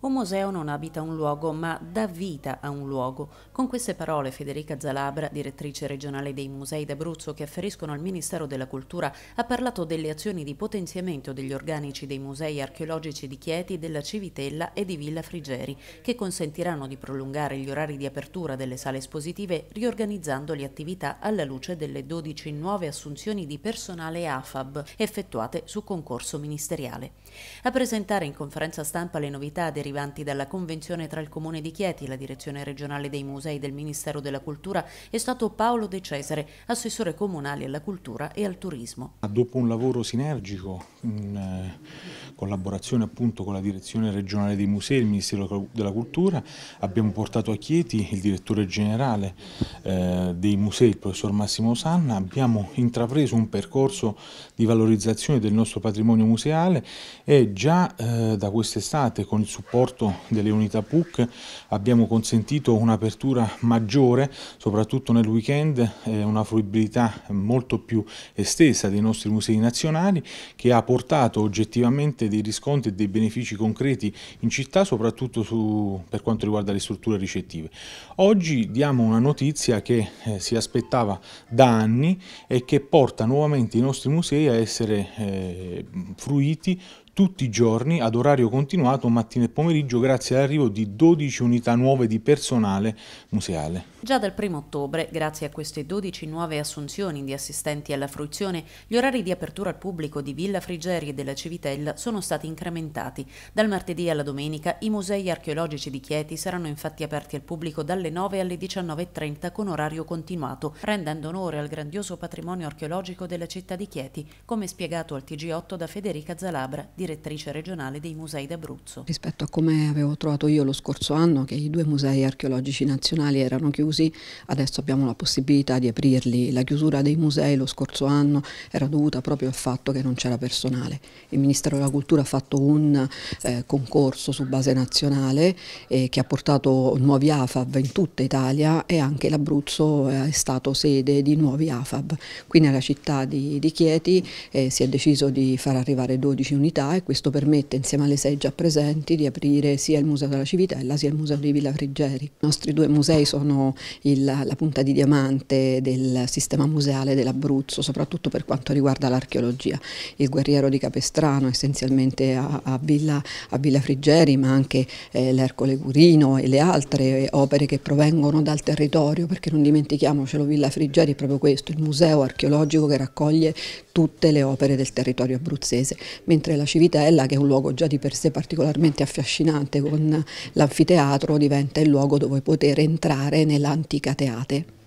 Un museo non abita un luogo, ma dà vita a un luogo. Con queste parole Federica Zalabra, direttrice regionale dei musei d'Abruzzo che afferiscono al Ministero della Cultura, ha parlato delle azioni di potenziamento degli organici dei musei archeologici di Chieti, della Civitella e di Villa Frigeri, che consentiranno di prolungare gli orari di apertura delle sale espositive riorganizzando le attività alla luce delle 12 nuove assunzioni di personale AFAB effettuate su concorso ministeriale. A presentare in conferenza stampa le novità derivate derivanti dalla convenzione tra il Comune di Chieti la Direzione Regionale dei Musei del Ministero della Cultura è stato Paolo De Cesare, assessore comunale alla cultura e al turismo. Dopo un lavoro sinergico, un eh, collaborazione appunto con la direzione regionale dei musei e il Ministero della Cultura abbiamo portato a Chieti il direttore generale eh, dei musei, il professor Massimo Sanna, abbiamo intrapreso un percorso di valorizzazione del nostro patrimonio museale e già eh, da quest'estate con il supporto delle unità PUC abbiamo consentito un'apertura maggiore, soprattutto nel weekend, eh, una fruibilità molto più estesa dei nostri musei nazionali che ha portato oggettivamente dei riscontri e dei benefici concreti in città, soprattutto su, per quanto riguarda le strutture ricettive. Oggi diamo una notizia che eh, si aspettava da anni e che porta nuovamente i nostri musei a essere eh, fruiti tutti i giorni ad orario continuato mattina e pomeriggio grazie all'arrivo di 12 unità nuove di personale museale. Già dal 1 ottobre, grazie a queste 12 nuove assunzioni di assistenti alla fruizione, gli orari di apertura al pubblico di Villa Frigeri e della Civitella sono stati incrementati. Dal martedì alla domenica i musei archeologici di Chieti saranno infatti aperti al pubblico dalle 9 alle 19.30 con orario continuato, rendendo onore al grandioso patrimonio archeologico della città di Chieti, come spiegato al TG8 da Federica Zalabra, direttore direttrice regionale dei musei d'Abruzzo. Rispetto a come avevo trovato io lo scorso anno, che i due musei archeologici nazionali erano chiusi, adesso abbiamo la possibilità di aprirli. La chiusura dei musei lo scorso anno era dovuta proprio al fatto che non c'era personale. Il Ministero della Cultura ha fatto un eh, concorso su base nazionale eh, che ha portato nuovi AFAB in tutta Italia e anche l'Abruzzo eh, è stato sede di nuovi AFAB. Qui nella città di, di Chieti eh, si è deciso di far arrivare 12 unità e questo permette insieme alle sei già presenti di aprire sia il Museo della Civitella sia il Museo di Villa Friggeri. I nostri due musei sono il, la punta di diamante del sistema museale dell'Abruzzo, soprattutto per quanto riguarda l'archeologia. Il guerriero di Capestrano essenzialmente a, a, Villa, a Villa, Friggeri ma anche eh, l'Ercole Curino e le altre eh, opere che provengono dal territorio perché non dimentichiamocelo Villa Friggeri è proprio questo, il museo archeologico che raccoglie tutte le opere del territorio abruzzese, mentre la Civitella Civitella, che è un luogo già di per sé particolarmente affascinante con l'anfiteatro, diventa il luogo dove poter entrare nell'antica teate.